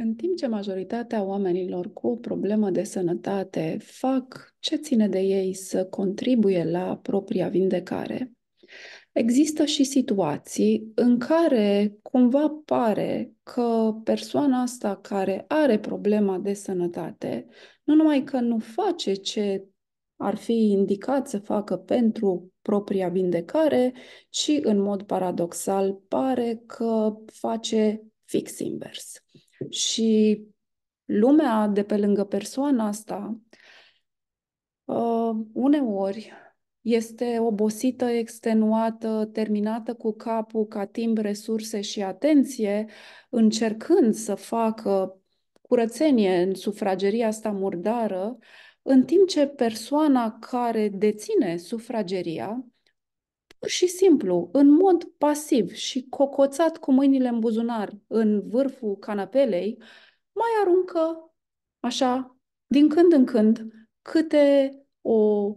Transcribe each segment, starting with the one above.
În timp ce majoritatea oamenilor cu problemă de sănătate fac ce ține de ei să contribuie la propria vindecare, există și situații în care cumva pare că persoana asta care are problema de sănătate, nu numai că nu face ce ar fi indicat să facă pentru propria vindecare, ci în mod paradoxal pare că face fix invers. Și lumea de pe lângă persoana asta, uh, uneori, este obosită, extenuată, terminată cu capul ca timp, resurse și atenție, încercând să facă curățenie în sufrageria asta murdară, în timp ce persoana care deține sufrageria pur și simplu, în mod pasiv și cocoțat cu mâinile în buzunar, în vârful canapelei, mai aruncă, așa, din când în când, câte o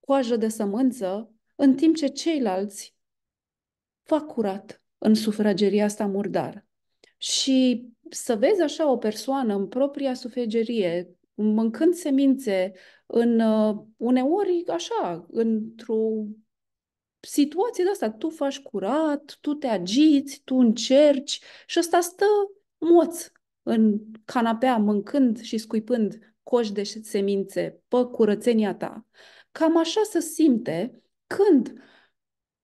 coajă de sămânță, în timp ce ceilalți fac curat în sufrageria asta murdară. Și să vezi așa o persoană în propria sufragerie, mâncând semințe, în, uh, uneori așa, într-o situații de asta. Tu faci curat, tu te agiți, tu încerci și ăsta stă moț în canapea mâncând și scuipând coș de semințe pe curățenia ta. Cam așa se simte când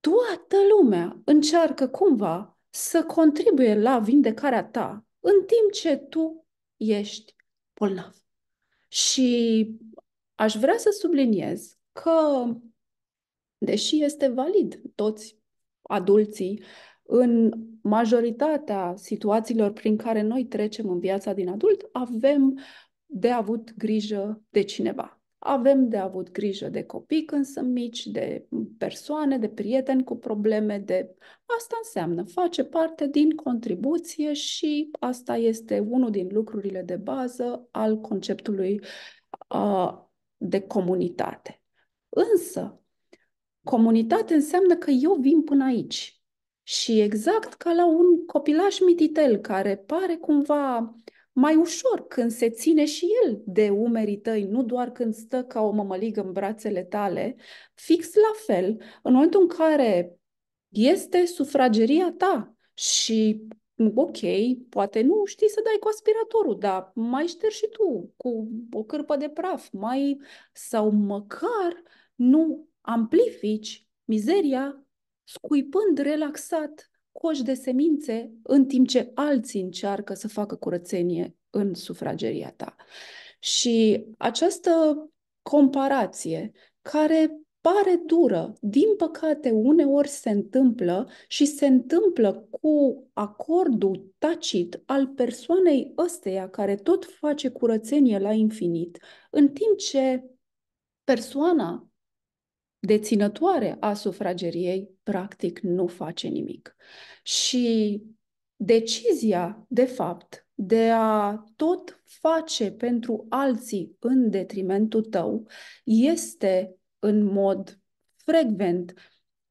toată lumea încearcă cumva să contribuie la vindecarea ta în timp ce tu ești bolnav. Și aș vrea să subliniez că Deși este valid, toți adulții, în majoritatea situațiilor prin care noi trecem în viața din adult, avem de avut grijă de cineva. Avem de avut grijă de copii când sunt mici, de persoane, de prieteni cu probleme, de. Asta înseamnă, face parte din contribuție și asta este unul din lucrurile de bază al conceptului uh, de comunitate. Însă, Comunitate înseamnă că eu vin până aici. Și exact ca la un copilaș mititel care pare cumva mai ușor când se ține și el de umerii tăi, nu doar când stă ca o mămăligă în brațele tale, fix la fel, în momentul în care este sufrageria ta și ok, poate nu știi să dai cu aspiratorul, dar mai ștergi și tu cu o cârpă de praf, mai sau măcar nu amplifici mizeria scuipând relaxat coș de semințe în timp ce alții încearcă să facă curățenie în sufrageria ta. Și această comparație care pare dură, din păcate uneori se întâmplă și se întâmplă cu acordul tacit al persoanei ăsteia care tot face curățenie la infinit, în timp ce persoana deținătoare a sufrageriei practic nu face nimic. Și decizia, de fapt, de a tot face pentru alții în detrimentul tău este în mod frecvent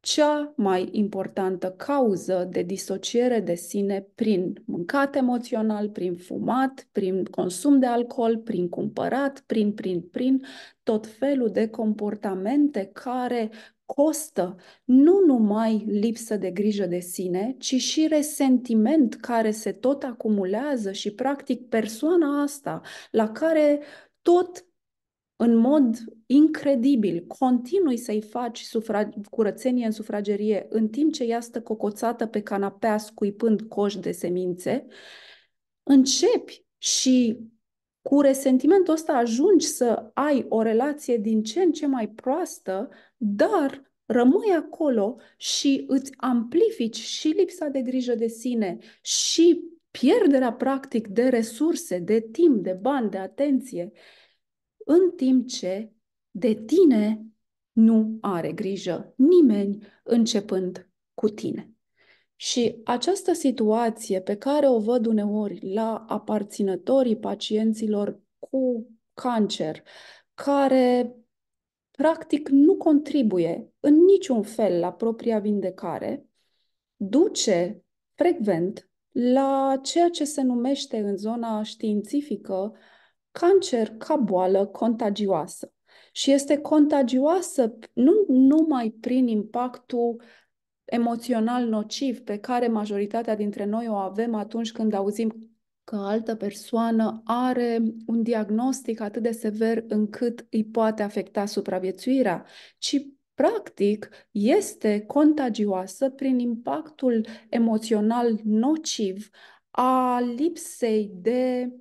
cea mai importantă cauză de disociere de sine prin mâncat emoțional, prin fumat, prin consum de alcool, prin cumpărat, prin, prin, prin, tot felul de comportamente care costă nu numai lipsă de grijă de sine, ci și resentiment care se tot acumulează și practic persoana asta la care tot în mod incredibil, continui să-i faci sufra- curățenie în sufragerie, în timp ce ea stă cocoțată pe canapea scuipând coș de semințe, începi și cu resentimentul ăsta ajungi să ai o relație din ce în ce mai proastă, dar rămâi acolo și îți amplifici și lipsa de grijă de sine și pierderea practic de resurse, de timp, de bani, de atenție. Uh, în timp ce de tine nu are grijă nimeni începând cu tine. Și această situație pe care o văd uneori la aparținătorii pacienților cu cancer, care practic nu contribuie în niciun fel la propria vindecare, duce frecvent la ceea ce se numește în zona științifică cancer ca boală contagioasă. Și este contagioasă nu numai prin impactul emoțional nociv pe care majoritatea dintre noi o avem atunci când auzim că altă persoană are un diagnostic atât de sever încât îi poate afecta supraviețuirea, ci practic este contagioasă prin impactul emoțional nociv a lipsei de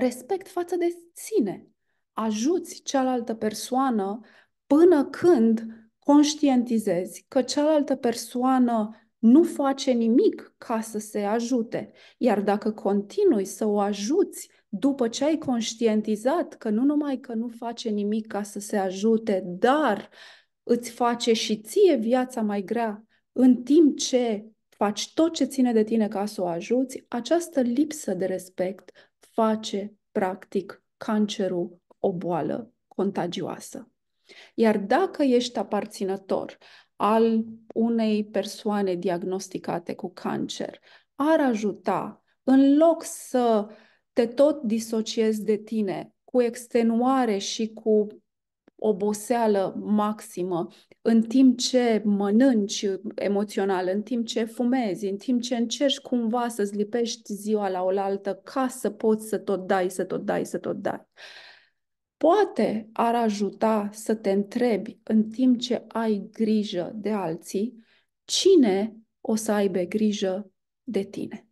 respect față de sine. Ajuți cealaltă persoană până când conștientizezi că cealaltă persoană nu face nimic ca să se ajute. Iar dacă continui să o ajuți după ce ai conștientizat că nu numai că nu face nimic ca să se ajute, dar îți face și ție viața mai grea, în timp ce faci tot ce ține de tine ca să o ajuți, această lipsă de respect face, practic, cancerul o boală contagioasă. Iar dacă ești aparținător al unei persoane diagnosticate cu cancer, ar ajuta, în loc să te tot disociezi de tine cu extenuare și cu oboseală maximă, în timp ce mănânci emoțional, în timp ce fumezi, în timp ce încerci cumva să-ți lipești ziua la oaltă ca să poți să tot dai, să tot dai, să tot dai. Poate ar ajuta să te întrebi în timp ce ai grijă de alții, cine o să aibă grijă de tine.